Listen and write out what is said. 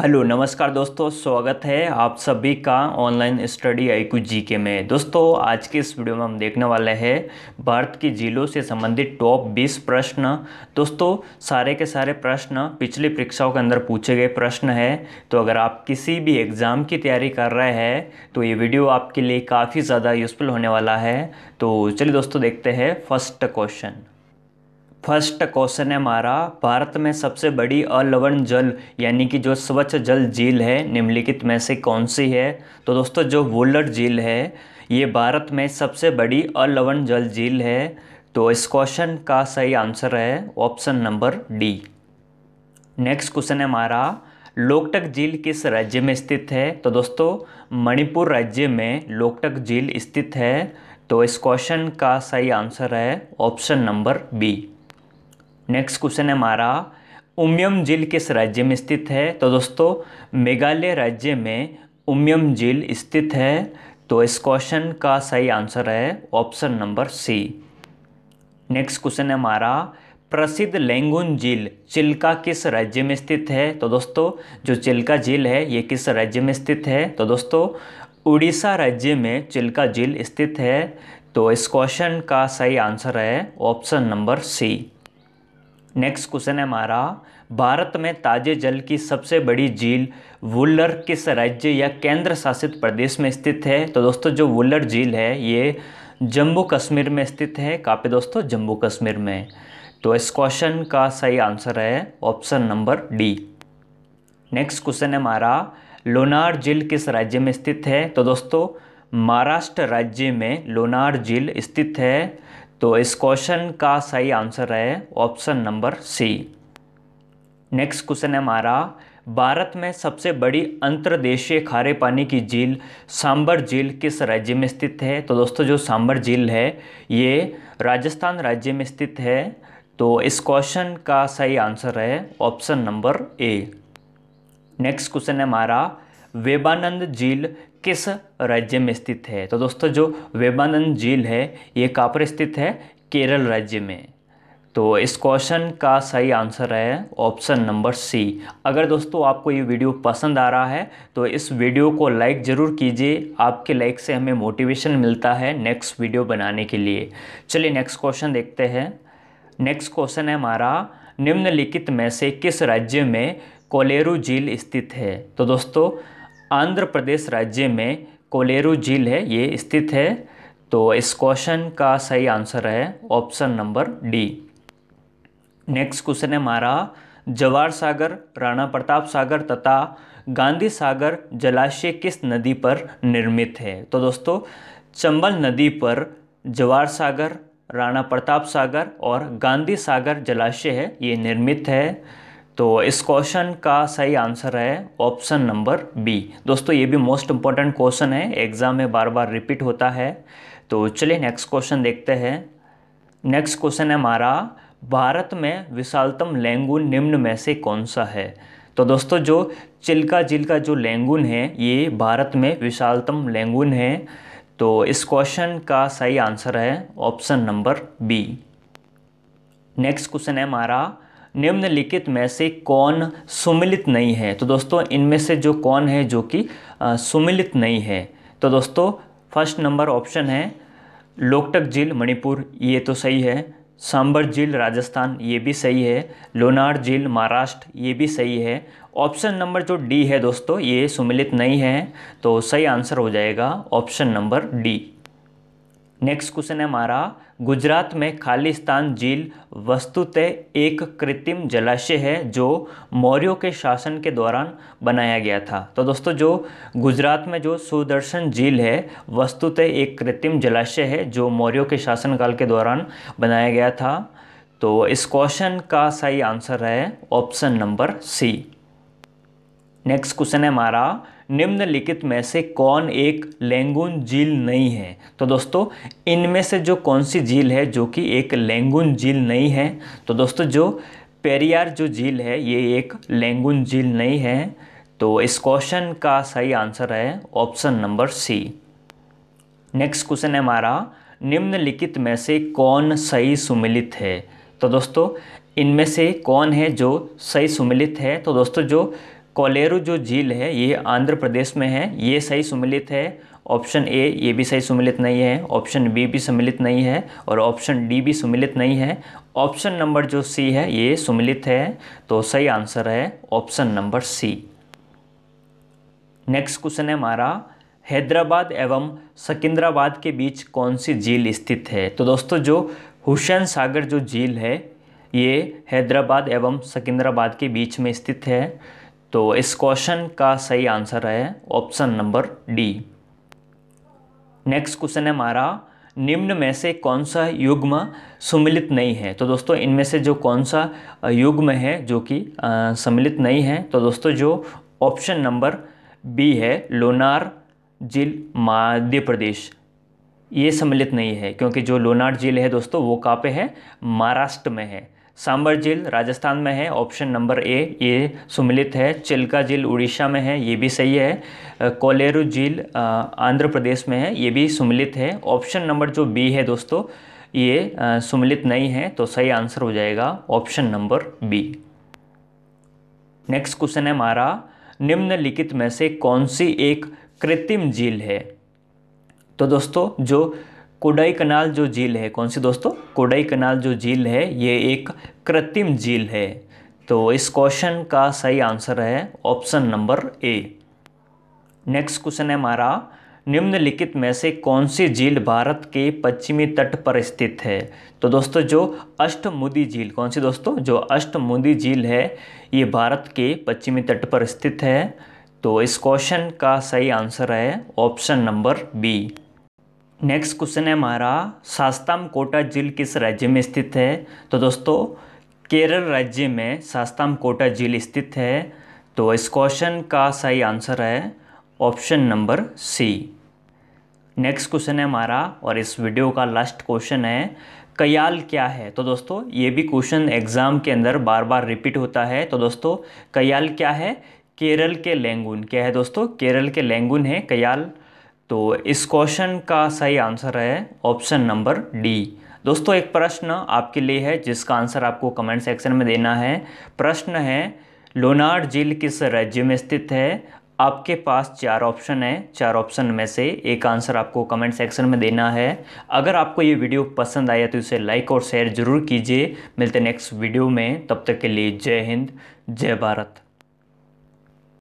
hello नमस्कार दोस्तों स्वागत है आप सभी का online study I Q G के में दोस्तों आज के इस वीडियो में हम देखने वाले हैं भारत की जिलों से संबंधित टॉप 20 प्रश्न दोस्तों सारे के सारे प्रश्न पिछली परीक्षाओं के अंदर पूछे गए प्रश्न हैं तो अगर आप किसी भी एग्ज़ाम की तैयारी कर रहे हैं तो ये वीडियो आपके लिए काफ़ी ज़्यादा यूज़फुल होने वाला है तो चलिए दोस्तों देखते हैं फर्स्ट क्वेश्चन फर्स्ट क्वेश्चन है हमारा भारत में सबसे बड़ी अलवण जल यानी कि जो स्वच्छ जल झील है निम्नलिखित में से कौन सी है तो दोस्तों जो वोलर झील है ये भारत में सबसे बड़ी अलवण जल झील है तो इस क्वेश्चन का सही आंसर है option number D next question है हमारा लोकटक झील किस राज्य में स्थित है तो दोस्तों मणिपुर राज्य में लोकटक झील स्थित है तो इस क्वेश्चन का सही आंसर है option number B next question है हमारा उमियम झील किस राज्य में स्थित है तो दोस्तों मेघालय राज्य में उमियम झील स्थित है तो इस क्वेश्चन का सही आंसर है option number C next question है हमारा प्रसिद्ध लेंगुन झील चिल्का किस राज्य में स्थित है तो दोस्तों जो चिल्का झील है ये किस राज्य में स्थित है तो दोस्तों उड़ीसा राज्य में चिल्का झील स्थित है तो इस क्वेश्चन का सही आंसर है option number C next question है हमारा भारत में ताजे जल की सबसे बड़ी झील वुल्लर किस राज्य या केंद्र शासित प्रदेश में स्थित है तो दोस्तों जो वुल्लर झील है ये जम्मू कश्मीर में स्थित है काफ़ी दोस्तों जम्मू कश्मीर में तो इस क्वेश्चन का सही आंसर है option number D next question है हमारा लोनार झील किस राज्य में स्थित है तो दोस्तों महाराष्ट्र राज्य में लोनार झील स्थित है तो इस क्वेश्चन का सही आंसर है option number C next question है हमारा भारत में सबसे बड़ी अंतर्देशीय खारे पानी की झील सांबर झील किस राज्य में स्थित है तो दोस्तों जो सांबर झील है ये राजस्थान राज्य में स्थित है तो इस क्वेश्चन का सही आंसर है option number A next question है हमारा वेबानंद झील किस राज्य में स्थित है तो दोस्तों जो वेबानंद झील है ये कहाँ पर स्थित है केरल राज्य में तो इस क्वेश्चन का सही आंसर है ऑप्शन नंबर सी अगर दोस्तों आपको ये वीडियो पसंद आ रहा है तो इस वीडियो को लाइक ज़रूर कीजिए आपके लाइक से हमें मोटिवेशन मिलता है नेक्स्ट वीडियो बनाने के लिए चलिए नेक्स्ट क्वेश्चन देखते हैं नेक्स्ट क्वेश्चन है हमारा निम्नलिखित में से किस राज्य में कोलेरू झील स्थित है तो दोस्तों आंध्र प्रदेश राज्य में कोलेरू झील है ये स्थित है तो इस क्वेश्चन का सही आंसर है option number D next question है हमारा जवार सागर राणा प्रताप सागर तथा गांधी सागर जलाशय किस नदी पर निर्मित है तो दोस्तों चंबल नदी पर जवार सागर राणा प्रताप सागर और गांधी सागर जलाशय है ये निर्मित है तो इस क्वेश्चन का सही आंसर है ऑप्शन नंबर बी दोस्तों ये भी मोस्ट इम्पॉर्टेंट क्वेश्चन है एग्ज़ाम में बार बार रिपीट होता है तो चलिए नेक्स्ट क्वेश्चन देखते हैं नेक्स्ट क्वेश्चन है हमारा भारत में विशालतम लैंगून निम्न में से कौन सा है तो दोस्तों जो चिल्का झील का जो लैंगून है ये भारत में विशालतम लैंगून है तो इस क्वेश्चन का सही आंसर है option number B next question है हमारा निम्नलिखित में से कौन सुमिलित नहीं है तो दोस्तों इनमें से जो कौन है जो कि सुमिलित नहीं है तो दोस्तों फर्स्ट नंबर ऑप्शन है लोकटक झील मणिपुर ये तो सही है सांबर झील राजस्थान ये भी सही है लोनार झील महाराष्ट्र ये भी सही है ऑप्शन नंबर जो डी है दोस्तों ये सुमिलित नहीं है तो सही आंसर हो जाएगा option number D next question है हमारा गुजरात में खालिस्तान झील वस्तुतः एक कृत्रिम जलाशय है जो मौर्यों के शासन के दौरान बनाया गया था तो दोस्तों जो गुजरात में जो सुदर्शन झील है वस्तुतः एक कृत्रिम जलाशय है जो मौर्यों के शासनकाल के दौरान बनाया गया था तो इस क्वेश्चन का सही आंसर है option number C next question है हमारा निम्नलिखित में से कौन एक लेंगुन झील नहीं है तो दोस्तों इनमें से जो कौन सी झील है जो कि एक लेंगुन झील नहीं है तो दोस्तों जो पेरियार जो झील है ये एक लेंगुन झील नहीं है तो इस क्वेश्चन का सही आंसर है option number C next question है हमारा निम्नलिखित में से कौन सही सुमिलित है तो दोस्तों इनमें से कौन है जो सही सुमिलित है तो दोस्तों जो कोलेरू जो झील है ये आंध्र प्रदेश में है ये सही सम्मिलित है ऑप्शन ए ये भी सही सम्मिलित नहीं है ऑप्शन बी भी सम्मिलित नहीं है और ऑप्शन डी भी सम्मिलित नहीं है ऑप्शन नंबर जो सी है ये सम्मिलित है तो सही आंसर है option number C next question है हमारा हैदराबाद एवं सकिंद्राबाद के बीच कौन सी झील स्थित है तो दोस्तों जो हुसैन सागर जो झील है ये हैदराबाद एवं सकिंद्राबाद के बीच में स्थित है तो इस क्वेश्चन का सही आंसर है option number D next question है हमारा निम्न में से कौन सा युग्म सम्मिलित नहीं है तो दोस्तों इनमें से जो कौन सा युग्म है जो कि सम्मिलित नहीं है तो दोस्तों जो ऑप्शन नंबर बी है लोनार झील मध्य प्रदेश ये सम्मिलित नहीं है क्योंकि जो लोनार झील है दोस्तों वो कहाँ पे है महाराष्ट्र में है सांबर झील राजस्थान में है ऑप्शन नंबर ए ये सुमिलित है चिल्का झील उड़ीसा में है ये भी सही है कोलेरू झील आंध्र प्रदेश में है ये भी सुमिलित है ऑप्शन नंबर जो बी है दोस्तों ये सुमिलित नहीं है तो सही आंसर हो जाएगा option number B next question है हमारा निम्नलिखित में से कौन सी एक कृत्रिम झील है तो दोस्तों जो कोडाई कनाल जो झील है कौन सी दोस्तों कोडाई कनाल जो झील है ये एक कृत्रिम झील है तो इस क्वेश्चन का सही आंसर है option number A next question है हमारा निम्नलिखित में से कौन सी झील भारत के पश्चिमी तट पर स्थित है तो दोस्तों जो अष्टमुदी झील कौन सी दोस्तों जो अष्टमुदी झील है ये भारत के पश्चिमी तट पर स्थित है तो इस क्वेश्चन का सही आंसर है option number B next question है हमारा सास्ताम कोटा झील किस राज्य में स्थित है तो दोस्तों केरल राज्य में सास्ताम कोटा झील स्थित है तो इस क्वेश्चन का सही आंसर है option number C next question है हमारा और इस वीडियो का लास्ट क्वेश्चन है कयाल क्या है तो दोस्तों ये भी क्वेश्चन एग्ज़ाम के अंदर बार बार रिपीट होता है तो दोस्तों कयाल क्या है केरल के लैंगून क्या है दोस्तों केरल के लैंगून है कयाल तो इस क्वेश्चन का सही आंसर है ऑप्शन नंबर डी दोस्तों एक प्रश्न आपके लिए है जिसका आंसर आपको कमेंट सेक्शन में देना है प्रश्न है लोनार झील किस राज्य में स्थित है आपके पास चार ऑप्शन है चार ऑप्शन में से एक आंसर आपको कमेंट सेक्शन में देना है अगर आपको ये वीडियो पसंद आया तो इसे लाइक और शेयर ज़रूर कीजिए मिलते नेक्स्ट वीडियो में तब तक के लिए जय हिंद जय भारत